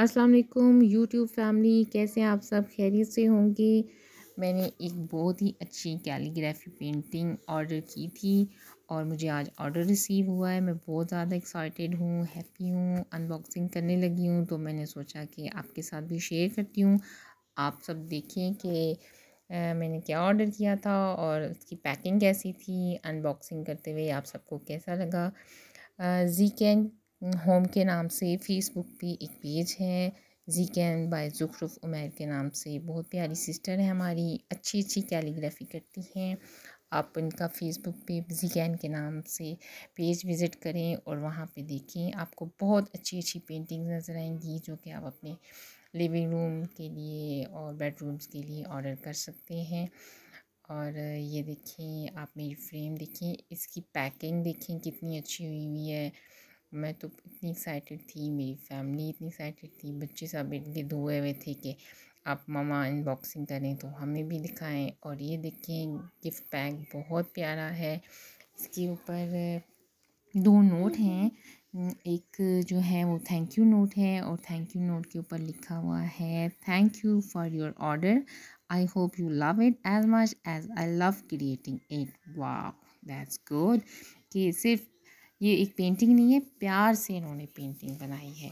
अस्सलाम वालेकुम YouTube family कैसे आप सब खैरियत से होंगे मैंने एक बहुत ही अच्छी कैलीग्राफी पेंटिंग ऑर्डर की थी और मुझे आज ऑर्डर रिसीव हुआ है मैं बहुत ज़्यादा एक्साइटेड हूँ हैप्पी हूँ अनबॉक्सिंग करने लगी हूँ तो मैंने सोचा कि आपके साथ भी शेयर करती हूँ आप सब देखें कि मैंने क्या ऑर्डर किया था और उसकी पैकिंग कैसी थी अनबॉक्सिंग करते हुए आप सबको कैसा लगा जी कैन होम के नाम से फेसबुक पे एक पेज है जी कैन बाय ज़ुखरुफ उमैर के नाम से बहुत प्यारी सिस्टर है हमारी अच्छी अच्छी कैलीग्राफी करती हैं आप इनका फेसबुक पे जी कैन के नाम से पेज विज़िट करें और वहाँ पे देखें आपको बहुत अच्छी अच्छी पेंटिंग्स नज़र आएंगी जो कि आप अपने लिविंग रूम के लिए और बेडरूम्स के लिए ऑर्डर कर सकते हैं और ये देखें आप मेरी फ्रेम देखें इसकी पैकिंग देखें कितनी अच्छी हुई हुई है मैं तो इतनी एक्साइटेड थी मेरी फैमिली इतनी एक्साइटेड थी बच्चे सब इतने हुए हुए थे कि आप मामा अनबॉक्सिंग करें तो हमें भी दिखाएं और ये देखें गिफ्ट पैक बहुत प्यारा है इसके ऊपर दो नोट हैं एक जो है वो थैंक यू नोट है और थैंक यू नोट के ऊपर लिखा हुआ है thank you for your order I hope you love it as much as I love creating it वाह दैट्स गुड कि सिर्फ ये एक पेंटिंग नहीं है प्यार से इन्होंने पेंटिंग बनाई है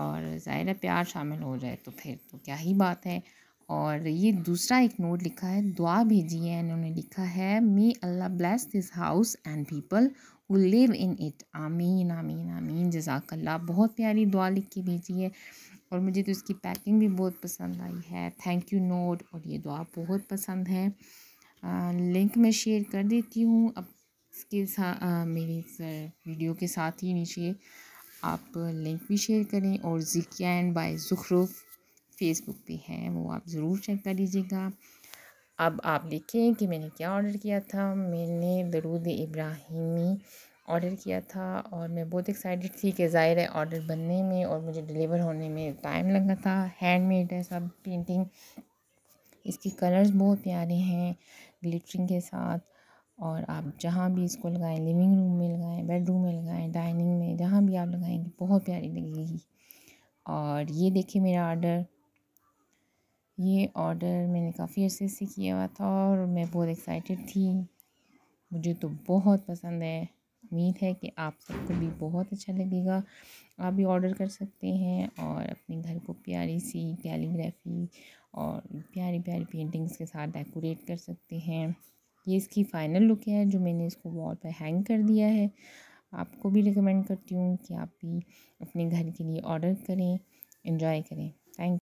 और ज़ाहिर है प्यार शामिल हो जाए तो फिर तो क्या ही बात है और ये दूसरा एक नोट लिखा है दुआ भेजी है इन्होंने लिखा है मे अल्लाह bless this house and people who live in it आमीन आमीन आमीन जजाकल्ला बहुत प्यारी दुआ लिख के भेजी है और मुझे तो इसकी पैकिंग भी बहुत पसंद आई है थैंक यू नोट और ये दुआ बहुत पसंद है आ, लिंक मैं शेयर कर देती हूँ अब इसके साथ मेरी इस वीडियो के साथ ही नीचे आप लिंक भी शेयर करें और जिकिया एंड बाय ज़ुखरूफ फेसबुक पे है वो आप ज़रूर चेक कर लीजिएगा अब आप देखें कि मैंने क्या ऑर्डर किया था मैंने दरूद इब्राहिमी ऑर्डर किया था और मैं बहुत एक्साइटेड थी कि ज़ाहिर है ऑर्डर बनने में और मुझे डिलीवर होने में टाइम लगा था हैंडमेड है सब पेंटिंग इसके कलर्स बहुत प्यारे हैं ग्लिटरिंग के साथ और आप जहाँ भी इसको लगाएं लिविंग रूम में लगाएं बेडरूम में लगाएं डाइनिंग में जहाँ भी आप लगाएंगे बहुत प्यारी लगेगी और ये देखिए मेरा ऑर्डर ये ऑर्डर मैंने काफ़ी अर्से से किया हुआ था और मैं बहुत एक्साइटेड थी मुझे तो बहुत पसंद है उम्मीद है कि आप सबको भी बहुत अच्छा लगेगा आप भी ऑर्डर कर सकते हैं और अपने घर को प्यारी सी कैलीग्राफी और प्यारी प्यारी पेंटिंग्स के साथ डेकोरेट कर सकते हैं ये इसकी फ़ाइनल लुक है जो मैंने इसको वॉल पर हैंग कर दिया है आपको भी रिकमेंड करती हूँ कि आप भी अपने घर के लिए ऑर्डर करें इन्जॉय करें थैंक